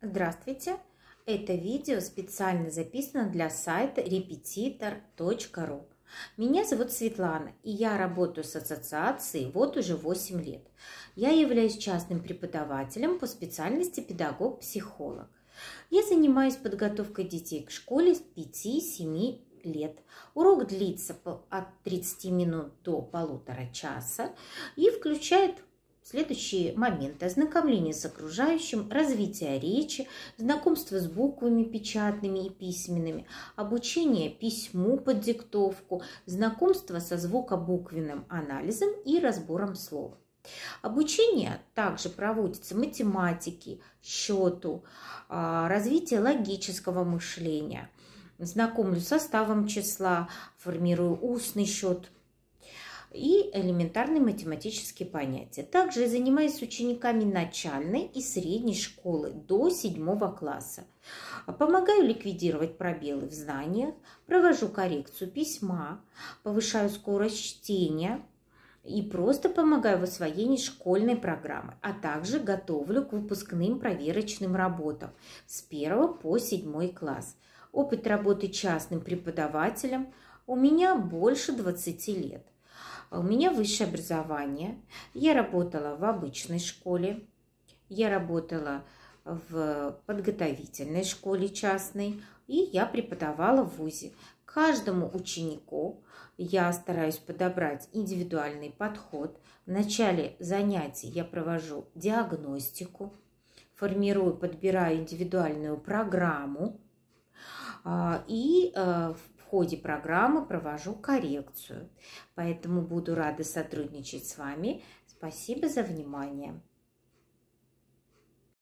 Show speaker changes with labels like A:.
A: Здравствуйте! Это видео специально записано для сайта repetitor.ru. Меня зовут Светлана, и я работаю с ассоциацией вот уже 8 лет. Я являюсь частным преподавателем по специальности педагог-психолог. Я занимаюсь подготовкой детей к школе с 5-7 лет. Урок длится от 30 минут до полутора часа и включает Следующие моменты – ознакомление с окружающим, развитие речи, знакомство с буквами печатными и письменными, обучение письму под диктовку, знакомство со звукобуквенным анализом и разбором слов. Обучение также проводится математике, счету, а, развитие логического мышления. Знакомлю с составом числа, формирую устный счет – и элементарные математические понятия. Также занимаюсь с учениками начальной и средней школы до 7 класса. Помогаю ликвидировать пробелы в знаниях, провожу коррекцию письма, повышаю скорость чтения, и просто помогаю в освоении школьной программы, а также готовлю к выпускным проверочным работам с 1 по 7 класс. Опыт работы частным преподавателем у меня больше 20 лет – а у меня высшее образование. Я работала в обычной школе. Я работала в подготовительной школе частной. И я преподавала в ВУЗе. Каждому ученику я стараюсь подобрать индивидуальный подход. В начале занятий я провожу диагностику, формирую, подбираю индивидуальную программу. А, и э, ходе программы провожу коррекцию. Поэтому буду рада сотрудничать с вами. Спасибо за внимание.